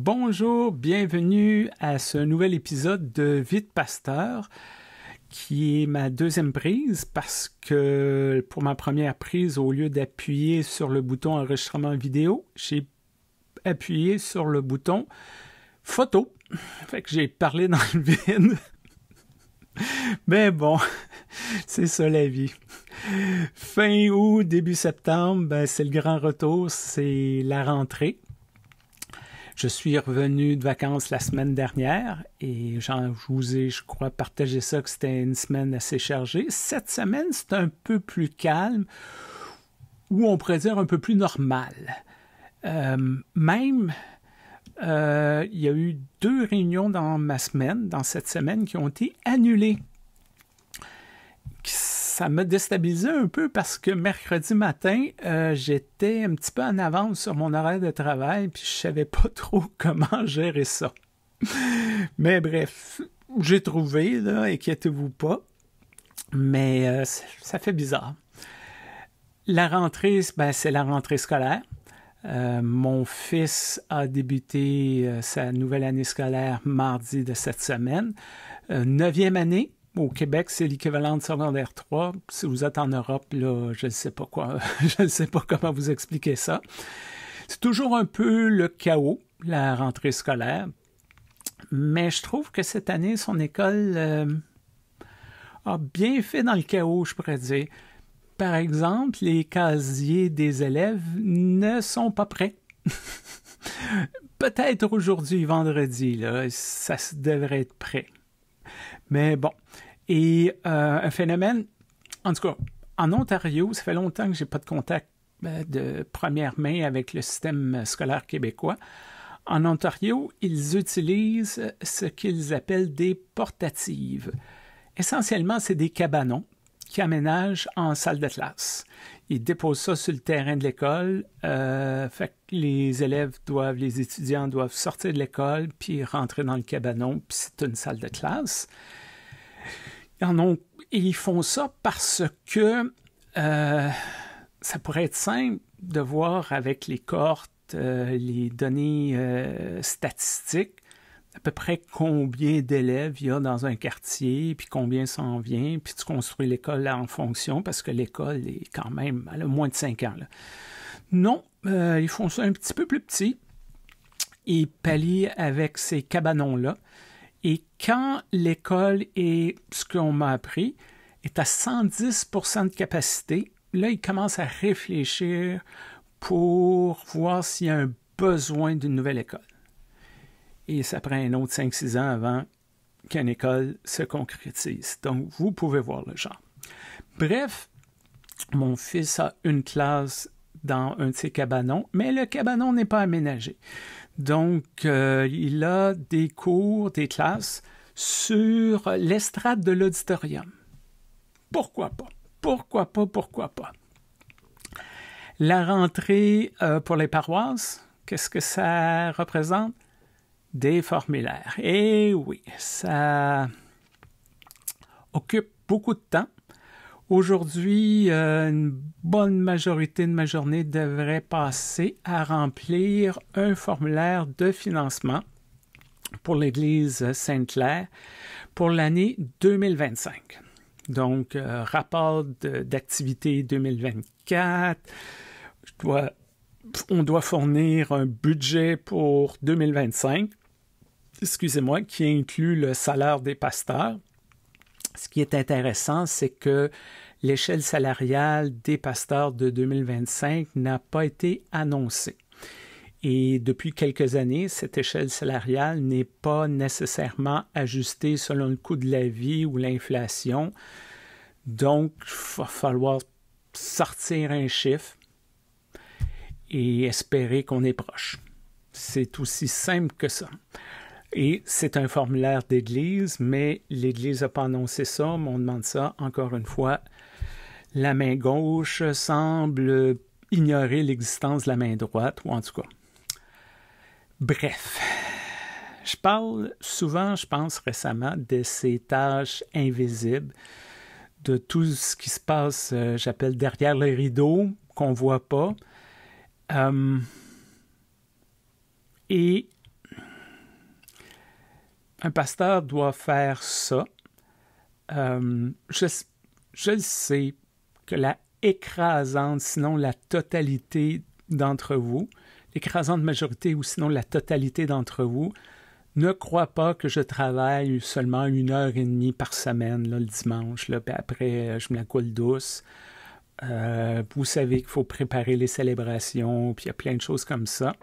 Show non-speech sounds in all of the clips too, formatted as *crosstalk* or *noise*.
Bonjour, bienvenue à ce nouvel épisode de Vite Pasteur, qui est ma deuxième prise parce que pour ma première prise, au lieu d'appuyer sur le bouton enregistrement vidéo, j'ai appuyé sur le bouton photo. Fait que j'ai parlé dans le vide. *laughs* Mais bon, *laughs* c'est ça la vie. Fin août, début septembre, ben, c'est le grand retour, c'est la rentrée. Je suis revenu de vacances la semaine dernière et je vous ai, je crois, partagé ça que c'était une semaine assez chargée. Cette semaine, c'est un peu plus calme ou on pourrait dire un peu plus normal. Euh, même, euh, il y a eu deux réunions dans ma semaine, dans cette semaine, qui ont été annulées ça m'a déstabilisé un peu parce que mercredi matin, euh, j'étais un petit peu en avance sur mon horaire de travail, puis je savais pas *laughs* trop comment gérer ça. Mais bref, j'ai trouvé, là, inquiétez-vous pas. Mais euh, ça fait bizarre. La rentrée, ben, c'est la rentrée scolaire. Euh, mon fils a débuté sa nouvelle année scolaire mardi de cette semaine. neuvième année. Au Québec, c'est l'équivalent de secondaire 3. Si vous êtes en Europe, là, je ne sais pas quoi, *laughs* je ne sais pas comment vous expliquer ça. C'est toujours un peu le chaos, la rentrée scolaire. Mais je trouve que cette année, son école euh, a bien fait dans le chaos, je pourrais dire. Par exemple, les casiers des élèves ne sont pas prêts. *laughs* Peut-être aujourd'hui, vendredi, là, ça devrait être prêt. Mais bon, et euh, un phénomène, en tout cas, en Ontario, ça fait longtemps que n'ai pas de contact euh, de première main avec le système scolaire québécois. En Ontario, ils utilisent euh, ce qu'ils appellent des portatives. Essentiellement, c'est des cabanons qui aménagent en salle de classe. Ils déposent ça sur le terrain de l'école. Euh, fait que les élèves doivent, les étudiants doivent sortir de l'école puis rentrer dans le cabanon, puis c'est une salle de classe et ils font ça parce que euh, ça pourrait être simple de voir avec les cohortes, euh, les données euh, statistiques, à peu près combien d'élèves il y a dans un quartier, puis combien s'en vient, puis tu construis l'école en fonction, parce que l'école est quand même, à moins de 5 ans. Non, ils font ça un petit peu plus petit. Ils pallient avec ces cabanons-là. Et quand l'école est, ce qu'on m'a appris, est à 110 de capacité, là, il commence à réfléchir pour voir s'il y a un besoin d'une nouvelle école. Et ça prend un autre 5-6 ans avant qu'une école se concrétise. Donc, vous pouvez voir le genre. Bref, mon fils a une classe dans un de ses cabanons, mais le cabanon n'est pas aménagé. Donc, euh, il a des cours, des classes sur l'estrade de l'auditorium. Pourquoi pas? Pourquoi pas? Pourquoi pas? La rentrée euh, pour les paroisses, qu'est-ce que ça représente? Des formulaires. Eh oui, ça occupe beaucoup de temps. Aujourd'hui, euh, une bonne majorité de ma journée devrait passer à remplir un formulaire de financement pour l'Église Sainte-Claire pour l'année 2025. Donc, euh, rapport d'activité 2024. on doit fournir un budget pour 2025, excusez-moi, qui inclut le salaire des pasteurs ce qui est intéressant, c'est que l'échelle salariale des pasteurs de 2025 n'a pas été annoncée. Et depuis quelques années, cette échelle salariale n'est pas nécessairement ajustée selon le coût de la vie ou l'inflation. Donc, il va falloir sortir un chiffre et espérer qu'on est proche. C'est aussi simple que ça. Et c'est un formulaire d'église, mais l'église n'a pas annoncé ça, mais on demande ça encore une fois. La main gauche semble ignorer l'existence de la main droite, ou en tout cas. Bref, je parle souvent, je pense récemment, de ces tâches invisibles, de tout ce qui se passe, euh, j'appelle derrière les rideaux, qu'on ne voit pas. Euh, et un pasteur doit faire ça. Euh, je, le sais que la écrasante, sinon la totalité d'entre vous, l'écrasante majorité ou sinon la totalité d'entre vous, ne croit pas que je travaille seulement une heure et demie par semaine le dimanche, là, puis après euh, je me la coule douce. Euh, vous savez qu'il faut préparer les célébrations, puis il y a plein de choses comme ça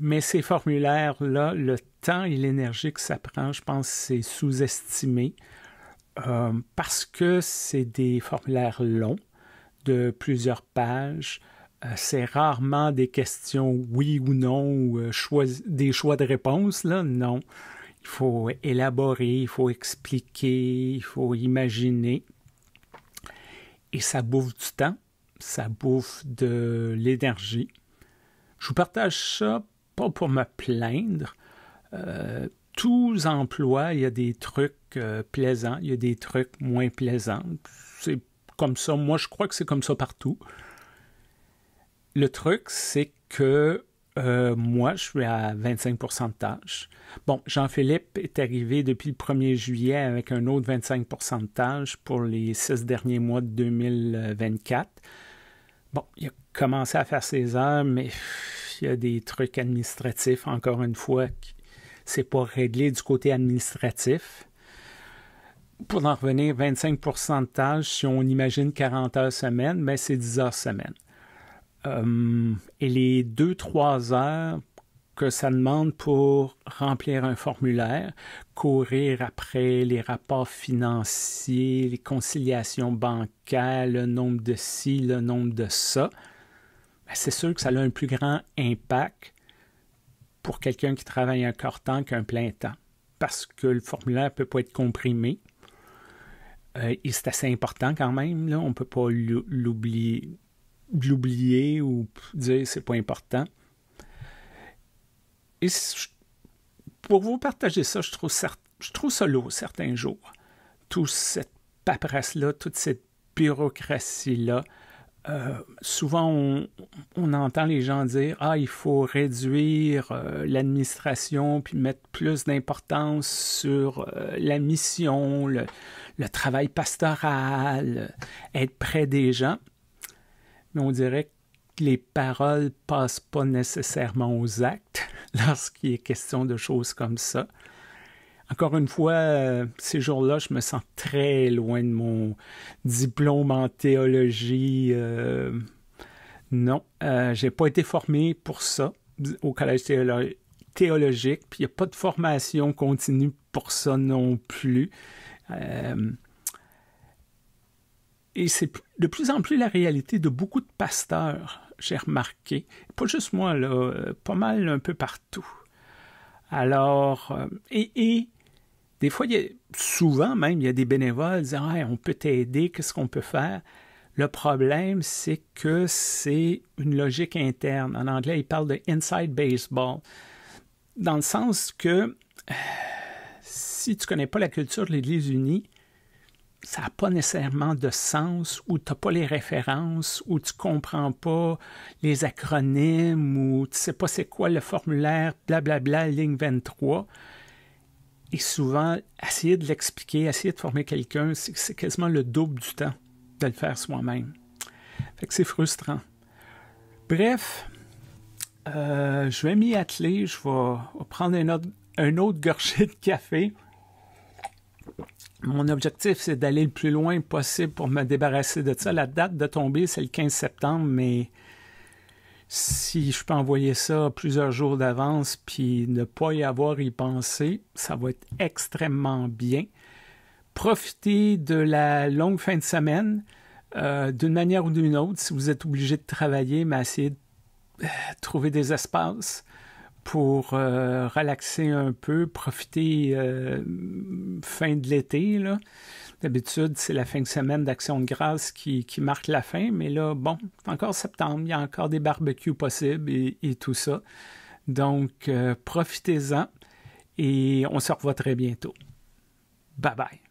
mais ces formulaires-là, le temps et l'énergie que ça prend, je pense c'est sous-estimé euh, parce que c'est des formulaires longs de plusieurs pages. Euh, c'est rarement des questions oui ou non, ou euh, des choix de réponse, là, non. Il faut élaborer, il faut expliquer, il faut imaginer. Et ça bouffe du temps, ça bouffe de l'énergie. Je vous partage ça pas pour me plaindre. Euh, tous emplois, il y a des trucs euh, plaisants, il y a des trucs moins plaisants. C'est comme ça. Moi, je crois que c'est comme ça partout. Le truc, c'est que euh, moi, je suis à 25 de tâches. Bon, Jean-Philippe est arrivé depuis le 1er juillet avec un autre 25 de tâches pour les six derniers mois de 2024. Bon, il a commencé à faire ses heures, mais il y a des trucs administratifs, encore une fois, c'est pas réglé du côté administratif. Pour en revenir, 25 de tâches, si on imagine 40 heures semaine, mais ben, c'est 10 heures semaine. Euh, et les 2-3 heures que ça demande pour remplir un formulaire, courir après les rapports financiers, les conciliations bancaires, le nombre de ci, le nombre de ça, c'est sûr que ça a un plus grand impact pour quelqu'un qui travaille un quart-temps qu'un plein temps, parce que le formulaire ne peut pas être comprimé. Euh, et c'est assez important quand même, là. on ne peut pas l'oublier, l'oublier ou dire c'est pas important. Et pour vous partager ça, je trouve, je trouve ça lourd certains jours. tout cette paperasse-là, toute cette bureaucratie-là, euh, souvent, on, on, entend les gens dire Ah, il faut réduire euh, l'administration puis mettre plus d'importance sur euh, la mission, le, le, travail pastoral, être près des gens. Mais on dirait que les paroles passent pas nécessairement aux actes *laughs* lorsqu'il est question de choses comme ça encore une fois, euh, ces jours-là, je me sens très loin de mon diplôme en théologie. Euh, non, je euh, j'ai pas été formé pour ça au collège théologique, puis il n'y a pas de formation continue pour ça non plus. et c'est de plus en plus la réalité de beaucoup de pasteurs, j'ai remarqué. Pas juste moi, là, pas mal un peu partout. Alors, et des fois, souvent même, il y a des bénévoles qui disent ah, On peut t'aider, qu'est-ce qu'on peut faire Le problème, c'est que c'est une logique interne. En anglais, ils parlent de inside baseball. Dans le sens que euh, si tu ne connais pas la culture de l'Église unie, ça n'a pas nécessairement de sens ou tu n'as pas les références ou tu ne comprends pas les acronymes ou tu ne sais pas c'est quoi le formulaire, blablabla, bla, bla, ligne 23. Et souvent, essayer de l'expliquer, essayer de former quelqu'un, c'est quasiment le double du temps de le faire soi-même. Fait que c'est frustrant. Bref, euh, je vais m'y atteler. Je vais prendre un autre, un autre de café. Mon objectif, c'est d'aller le plus loin possible pour me débarrasser de ça. La date de tomber, c'est le 15 septembre, mais si je peux envoyer ça plusieurs jours d'avance, puis ne pas y avoir y pensé, ça va être extrêmement bien. Profitez de la longue fin de semaine, euh, d'une manière ou d'une autre, si vous êtes obligé de travailler, mais essayez de euh, trouver des espaces pour euh, relaxer un peu, profiter fin de l'été, là. D'habitude, c'est la fin de semaine d'Action de grâce qui, marque la fin, mais là, bon, encore septembre, il y a encore des barbecues possibles et, tout ça. Donc, euh, profitez-en et on se revoit très bientôt. Bye bye.